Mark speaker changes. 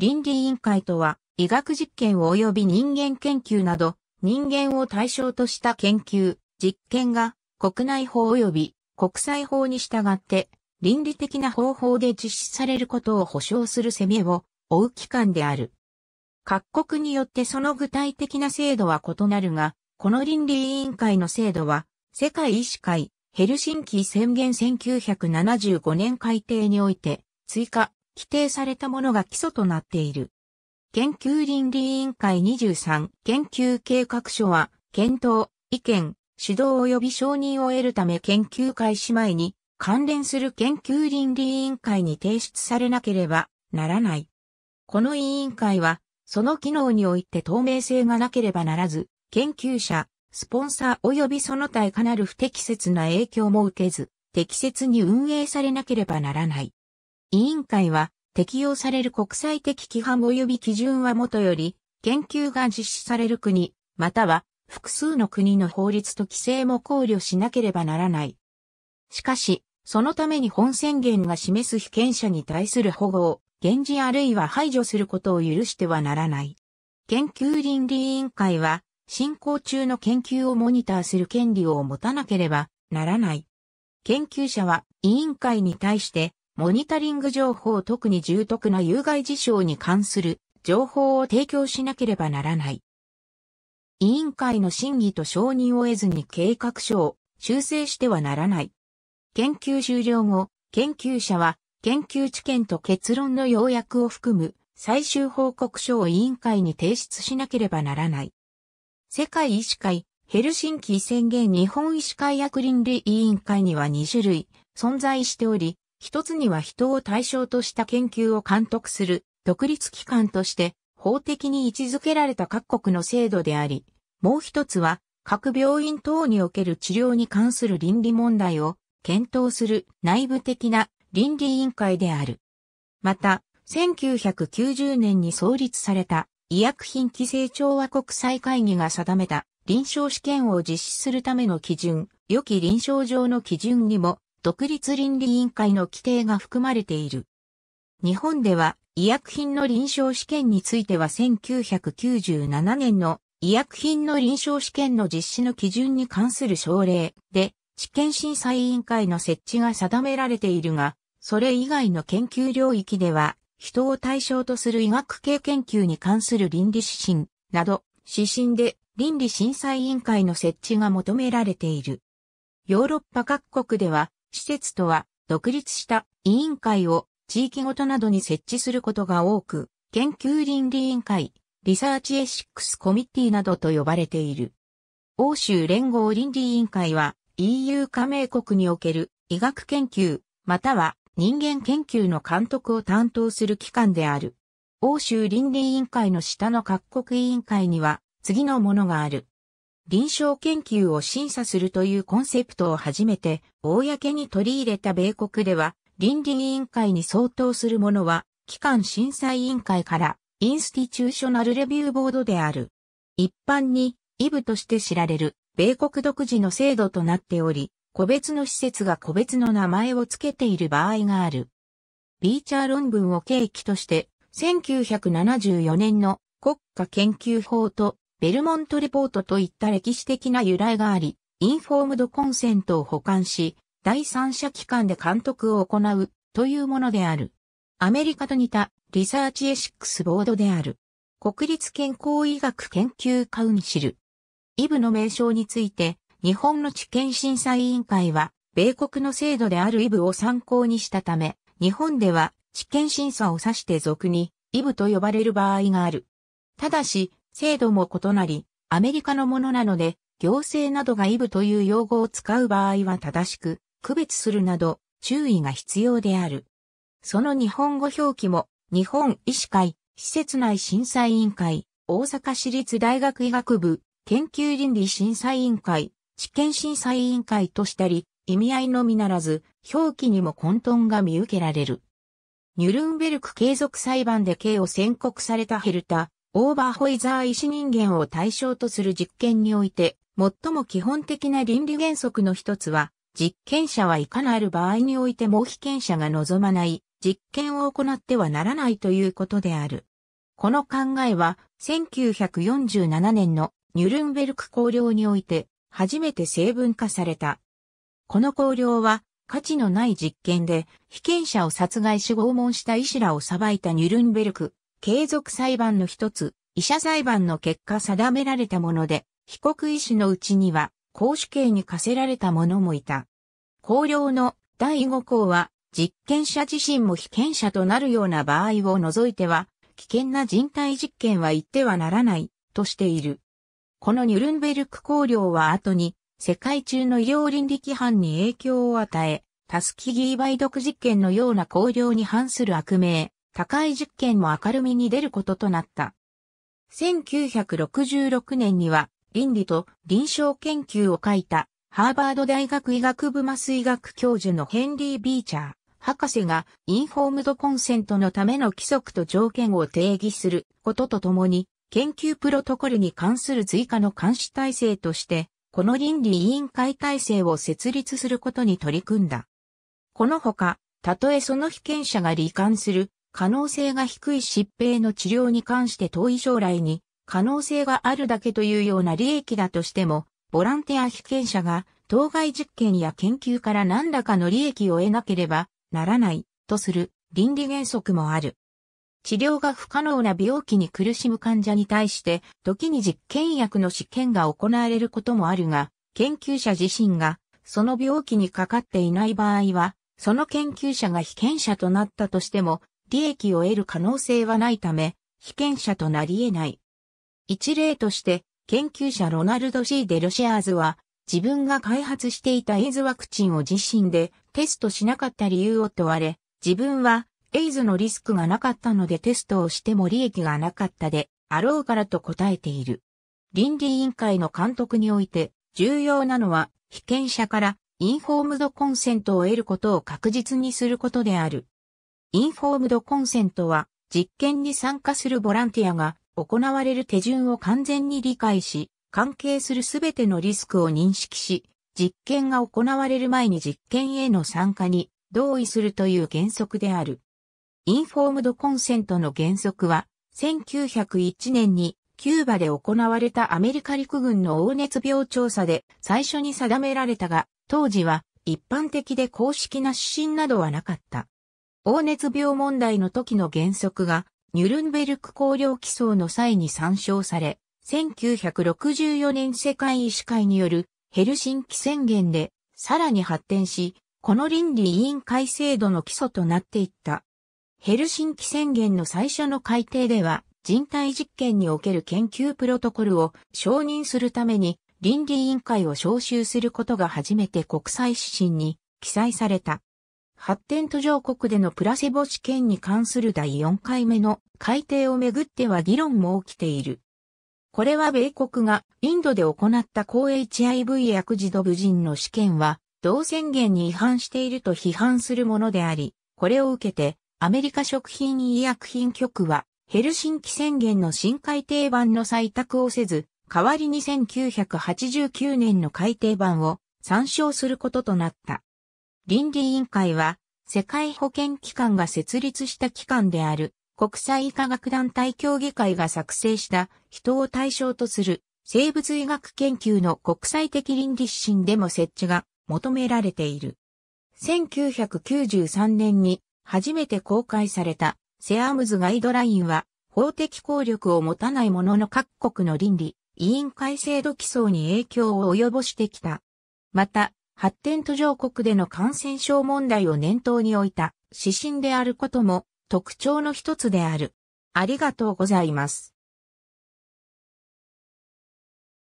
Speaker 1: 倫理委員会とは、医学実験及び人間研究など、人間を対象とした研究、実験が、国内法及び国際法に従って、倫理的な方法で実施されることを保障する責めを負う機関である。各国によってその具体的な制度は異なるが、この倫理委員会の制度は、世界医師会、ヘルシンキ宣言1975年改定において、追加、規定されたものが基礎となっている。研究倫理委員会23研究計画書は、検討、意見、指導及び承認を得るため研究開始前に関連する研究倫理委員会に提出されなければならない。この委員会は、その機能において透明性がなければならず、研究者、スポンサー及びその他いかなる不適切な影響も受けず、適切に運営されなければならない。委員会は適用される国際的規範及び基準はもとより、研究が実施される国、または複数の国の法律と規制も考慮しなければならない。しかし、そのために本宣言が示す被験者に対する保護を、現時あるいは排除することを許してはならない。研究倫理委員会は、進行中の研究をモニターする権利を持たなければならない。研究者は委員会に対してモニタリング情報特に重篤な有害事象に関する情報を提供しなければならない。委員会の審議と承認を得ずに計画書を修正してはならない。研究終了後、研究者は研究知見と結論の要約を含む最終報告書を委員会に提出しなければならない。世界医師会、ヘルシンキ宣言日本医師会薬倫理委員会には2種類存在しており、一つには人を対象とした研究を監督する独立機関として法的に位置づけられた各国の制度であり、もう一つは各病院等における治療に関する倫理問題を検討する内部的な倫理委員会である。また、1990年に創立された医薬品規制調和国際会議が定めた臨床試験を実施するための基準、良き臨床上の基準にも独立倫理委員会の規定が含まれている。日本では医薬品の臨床試験については1997年の医薬品の臨床試験の実施の基準に関する省令で試験審査委員会の設置が定められているが、それ以外の研究領域では人を対象とする医学系研究に関する倫理指針など指針で倫理審査委員会の設置が求められている。ヨーロッパ各国では施設とは独立した委員会を地域ごとなどに設置することが多く、研究倫理委員会、リサーチエシックスコミッティなどと呼ばれている。欧州連合倫理委員会は EU 加盟国における医学研究、または人間研究の監督を担当する機関である。欧州倫理委員会の下の各国委員会には次のものがある。臨床研究を審査するというコンセプトを初めて公に取り入れた米国では倫理委員会に相当するものは機関審査委員会からインスティチューショナルレビューボードである。一般にイブとして知られる米国独自の制度となっており、個別の施設が個別の名前を付けている場合がある。ビーチャー論文を契機として1974年の国家研究法とベルモントレポートといった歴史的な由来があり、インフォームドコンセントを保管し、第三者機関で監督を行うというものである。アメリカと似たリサーチエシックスボードである。国立健康医学研究カウンシル。イブの名称について、日本の知見審査委員会は、米国の制度であるイブを参考にしたため、日本では知見審査を指して俗に、イブと呼ばれる場合がある。ただし、制度も異なり、アメリカのものなので、行政などがイブという用語を使う場合は正しく、区別するなど、注意が必要である。その日本語表記も、日本医師会、施設内審査委員会、大阪市立大学医学部、研究倫理審査委員会、知見審査委員会としたり、意味合いのみならず、表記にも混沌が見受けられる。ニュルンベルク継続裁判で刑を宣告されたヘルタ、オーバーホイザー医師人間を対象とする実験において、最も基本的な倫理原則の一つは、実験者はいかなる場合においても被験者が望まない実験を行ってはならないということである。この考えは、1947年のニュルンベルク公領において、初めて成分化された。この公領は、価値のない実験で、被験者を殺害し拷問した医師らを裁いたニュルンベルク継続裁判の一つ、医者裁判の結果定められたもので、被告医師のうちには、公主刑に課せられた者もいた。公領の第五項は、実験者自身も被験者となるような場合を除いては、危険な人体実験は言ってはならない、としている。このニュルンベルク公領は後に、世界中の医療倫理規範に影響を与え、タスキギー梅毒実験のような公領に反する悪名、高い実験も明るみに出ることとなった。1966年には倫理と臨床研究を書いたハーバード大学医学部麻酔学教授のヘンリー・ビーチャー博士がインフォームドコンセントのための規則と条件を定義することとともに研究プロトコルに関する追加の監視体制としてこの倫理委員会体制を設立することに取り組んだ。このほか、たとえその被験者が罹患する可能性が低い疾病の治療に関して遠い将来に可能性があるだけというような利益だとしても、ボランティア被験者が当該実験や研究から何らかの利益を得なければならないとする倫理原則もある。治療が不可能な病気に苦しむ患者に対して時に実験薬の試験が行われることもあるが、研究者自身がその病気にかかっていない場合は、その研究者が被験者となったとしても、利益を得る可能性はないため、被験者となり得ない。一例として、研究者ロナルド・シー・デルシアーズは、自分が開発していたエイズワクチンを自身でテストしなかった理由を問われ、自分はエイズのリスクがなかったのでテストをしても利益がなかったであろうからと答えている。倫理委員会の監督において重要なのは被験者からインフォームドコンセントを得ることを確実にすることである。インフォームドコンセントは、実験に参加するボランティアが行われる手順を完全に理解し、関係するすべてのリスクを認識し、実験が行われる前に実験への参加に同意するという原則である。インフォームドコンセントの原則は、1901年にキューバで行われたアメリカ陸軍の黄熱病調査で最初に定められたが、当時は一般的で公式な指針などはなかった。黄熱病問題の時の原則が、ニュルンベルク考領基礎の際に参照され、1964年世界医師会によるヘルシンキ宣言でさらに発展し、この倫理委員会制度の基礎となっていった。ヘルシンキ宣言の最初の改定では、人体実験における研究プロトコルを承認するために倫理委員会を招集することが初めて国際指針に記載された。発展途上国でのプラセボ試験に関する第4回目の改定をめぐっては議論も起きている。これは米国がインドで行った高 HIV 薬児ド部人の試験は同宣言に違反していると批判するものであり、これを受けてアメリカ食品医薬品局はヘルシンキ宣言の新改定版の採択をせず、代わりに1989年の改定版を参照することとなった。倫理委員会は、世界保健機関が設立した機関である、国際医科学団体協議会が作成した人を対象とする生物医学研究の国際的倫理指針でも設置が求められている。1993年に初めて公開されたセアームズガイドラインは法的効力を持たないものの各国の倫理委員会制度基礎に影響を及ぼしてきた。また、発展途上国での感染症問題を念頭に置いた指針であることも特徴の一つである。ありがとうございます。